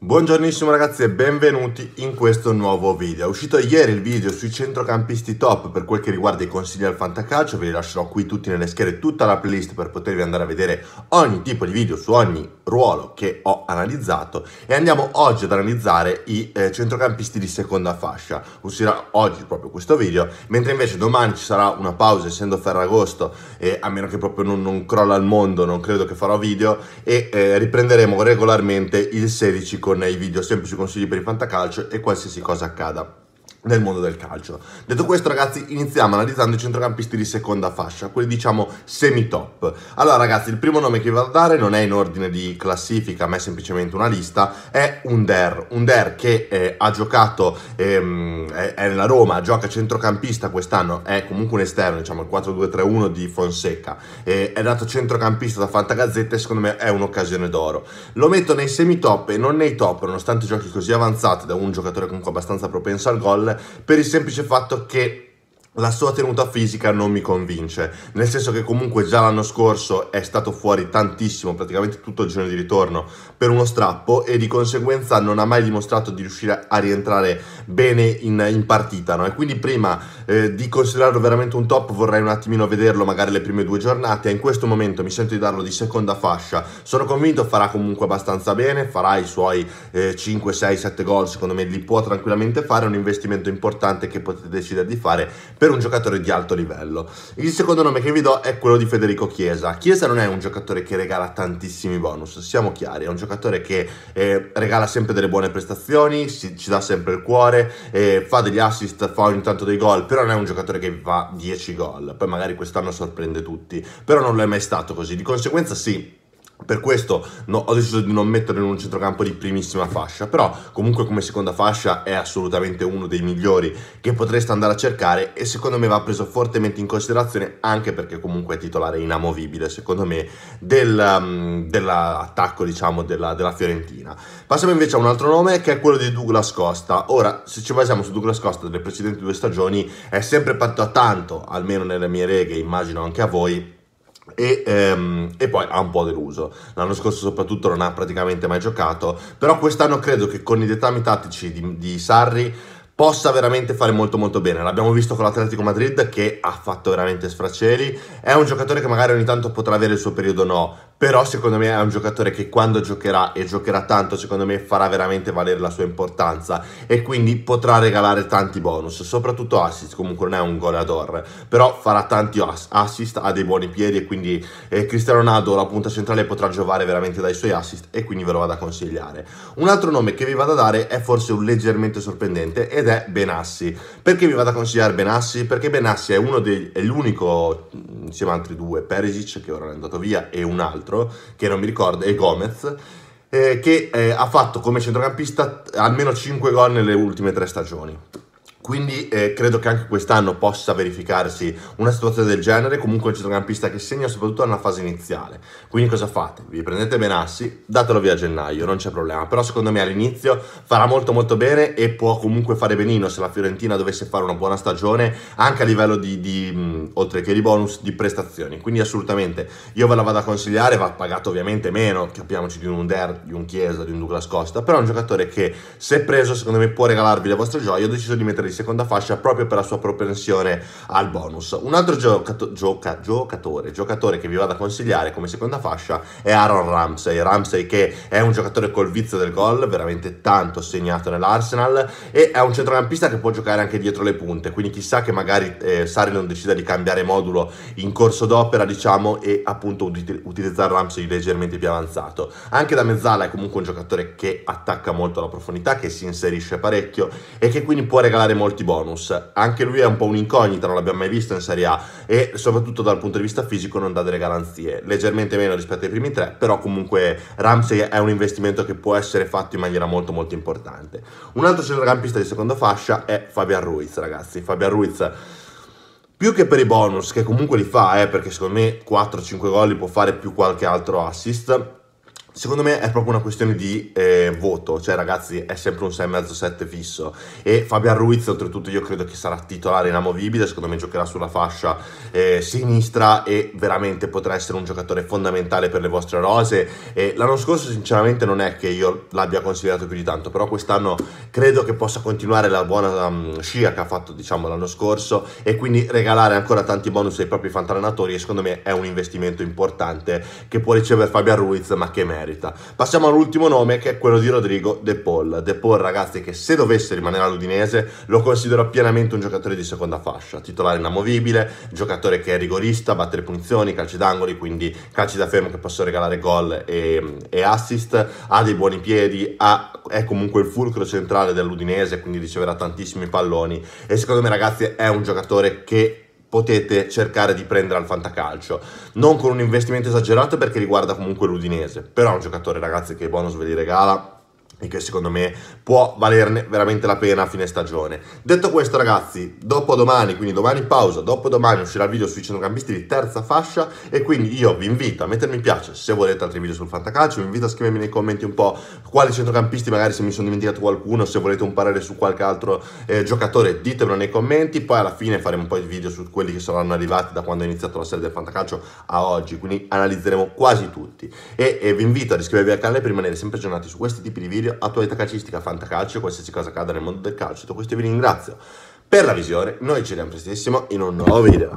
Buongiornissimo ragazzi e benvenuti in questo nuovo video. È uscito ieri il video sui centrocampisti top per quel che riguarda i consigli al fantacalcio, ve li lascerò qui tutti nelle schede, tutta la playlist per potervi andare a vedere ogni tipo di video su ogni ruolo che ho analizzato e andiamo oggi ad analizzare i eh, centrocampisti di seconda fascia. Uscirà oggi proprio questo video, mentre invece domani ci sarà una pausa essendo Ferragosto e a meno che proprio non, non crolla il mondo, non credo che farò video e eh, riprenderemo regolarmente il 16 con i video semplici consigli per il fantacalcio e qualsiasi cosa accada nel mondo del calcio. Detto questo ragazzi iniziamo analizzando i centrocampisti di seconda fascia, quelli diciamo semi top. Allora ragazzi il primo nome che vi vado a dare non è in ordine di classifica, ma è semplicemente una lista, è Under. Under che eh, ha giocato, ehm, è, è, nella Roma, gioca centrocampista quest'anno, è comunque un esterno, diciamo il 4-2-3-1 di Fonseca. Eh, è dato centrocampista da Fantagazzetta e secondo me è un'occasione d'oro. Lo metto nei semi top e non nei top, nonostante giochi così avanzati da un giocatore comunque abbastanza propenso al gol per il semplice fatto che la sua tenuta fisica non mi convince, nel senso che comunque già l'anno scorso è stato fuori tantissimo, praticamente tutto il giorno di ritorno, per uno strappo e di conseguenza non ha mai dimostrato di riuscire a rientrare bene in, in partita. No? E quindi prima eh, di considerarlo veramente un top vorrei un attimino vederlo magari le prime due giornate, in questo momento mi sento di darlo di seconda fascia, sono convinto farà comunque abbastanza bene, farà i suoi eh, 5, 6, 7 gol, secondo me li può tranquillamente fare, è un investimento importante che potete decidere di fare. Per per un giocatore di alto livello. Il secondo nome che vi do è quello di Federico Chiesa. Chiesa non è un giocatore che regala tantissimi bonus, siamo chiari, è un giocatore che eh, regala sempre delle buone prestazioni, si, ci dà sempre il cuore, eh, fa degli assist, fa ogni tanto dei gol, però non è un giocatore che fa 10 gol, poi magari quest'anno sorprende tutti, però non lo è mai stato così, di conseguenza sì, per questo no, ho deciso di non metterlo in un centrocampo di primissima fascia, però comunque come seconda fascia è assolutamente uno dei migliori che potreste andare a cercare e secondo me va preso fortemente in considerazione anche perché comunque è titolare inamovibile secondo me del, um, dell'attacco diciamo della, della, Fiorentina. Passiamo invece a un altro nome che è quello di Douglas Costa. Ora se ci basiamo su Douglas Costa delle precedenti due stagioni è sempre partito a tanto, almeno nelle mie reghe immagino anche a voi e, ehm, e, poi ha un po' deluso. L'anno scorso soprattutto non ha praticamente mai giocato, però quest'anno credo che con i dettami tattici di, di Sarri possa veramente fare molto molto bene. L'abbiamo visto con l'Atletico Madrid che ha fatto veramente sfraceli. È un giocatore che magari ogni tanto potrà avere il suo periodo no, però secondo me è un giocatore che quando giocherà e giocherà tanto secondo me farà veramente valere la sua importanza e quindi potrà regalare tanti bonus soprattutto assist comunque non è un goleador però farà tanti assist ha dei buoni piedi e quindi eh, Cristiano Ronaldo la punta centrale potrà giovare veramente dai suoi assist e quindi ve lo vado a consigliare un altro nome che vi vado a dare è forse un leggermente sorprendente ed è Benassi perché vi vado a consigliare Benassi? perché Benassi è, uno dei, è l'unico insieme ad altri due Perisic che ora è andato via e un altro altro, che non mi ricordo, è Gomez, eh, che eh, ha fatto come centrocampista almeno 5 gol nelle ultime 3 stagioni. Quindi eh, credo che anche quest'anno possa verificarsi una situazione del genere, comunque un centrocampista che segna soprattutto nella fase iniziale. Quindi cosa fate? Vi prendete Benassi, datelo via a gennaio, non c'è problema, però secondo me all'inizio farà molto molto bene e può comunque fare benino se la Fiorentina dovesse fare una buona stagione anche a livello di, di mh, mm, oltre che di bonus, di prestazioni. Quindi assolutamente io ve la vado a consigliare, va pagato ovviamente meno, capiamoci di un Under, di un Chiesa, di un Douglas Costa, però è un giocatore che se preso secondo me può regalarvi le vostre gioie, ho deciso di mettere seconda fascia proprio per la sua propensione al bonus. Un altro giocato- gioca- giocatore, giocatore che vi vado a consigliare come seconda fascia è Aaron Ramsey. Ramsey che è un giocatore col vizio del gol, veramente tanto segnato nell'Arsenal e è un centrocampista che può giocare anche dietro le punte, quindi chissà che magari eh, Sarri non decida di cambiare modulo in corso d'opera, diciamo, e appunto ut- utilizzare Ramsey leggermente più avanzato. Anche da mezzala è comunque un giocatore che attacca molto alla profondità, che si inserisce parecchio e che quindi può regalare molto molti bonus. Anche lui è un po' un'incognita, non l'abbiamo mai visto in Serie A e soprattutto dal punto di vista fisico non dà delle garanzie, leggermente meno rispetto ai primi tre, però comunque Ramsey è un investimento che può essere fatto in maniera molto molto importante. Un altro centrocampista di seconda fascia è Fabian Ruiz, ragazzi. Fabian Ruiz più che per i bonus, che comunque li fa, eh, perché secondo me 4-5 gol li può fare più qualche altro assist, Secondo me è proprio una questione di eh, voto, cioè ragazzi è sempre un 6,5-7 fisso e Fabian Ruiz oltretutto io credo che sarà titolare inamovibile, secondo me giocherà sulla fascia eh, sinistra e veramente potrà essere un giocatore fondamentale per le vostre rose. E l'anno scorso sinceramente non è che io l'abbia considerato più di tanto, però quest'anno credo che possa continuare la buona um, scia che ha fatto diciamo l'anno scorso e quindi regalare ancora tanti bonus ai propri fantallenatori e secondo me è un investimento importante che può ricevere Fabian Ruiz ma che merita merita. Passiamo all'ultimo nome che è quello di Rodrigo De Paul. De Paul, ragazzi, che se dovesse rimanere all'Udinese lo considero pienamente un giocatore di seconda fascia, titolare inamovibile, giocatore che è rigorista, batte le punizioni, calci d'angoli, quindi calci da fermo che possono regalare gol e, e assist, ha dei buoni piedi, ha è comunque il fulcro centrale dell'Udinese, quindi riceverà tantissimi palloni. E secondo me, ragazzi, è un giocatore che potete cercare di prendere al fantacalcio. Non con un investimento esagerato perché riguarda comunque l'Udinese, però è un giocatore ragazzi che bonus ve li regala e che secondo me può valerne veramente la pena a fine stagione. Detto questo ragazzi, dopo domani, quindi domani in pausa, dopo domani uscirà il video sui centrocampisti di terza fascia e quindi io vi invito a mettermi in piace se volete altri video sul fantacalcio, vi invito a scrivermi nei commenti un po' quali centrocampisti, magari se mi sono dimenticato qualcuno, se volete un parere su qualche altro eh, giocatore ditemelo nei commenti, poi alla fine faremo un po' di video su quelli che saranno arrivati da quando è iniziato la serie del fantacalcio a oggi, quindi analizzeremo quasi tutti e, e vi invito a iscrivervi al canale per rimanere sempre aggiornati su questi tipi di video video, attualità calcistica, fantacalcio, qualsiasi cosa accada nel mondo del calcio. Tutto questo vi ringrazio per la visione, noi ci vediamo prestissimo in un nuovo video.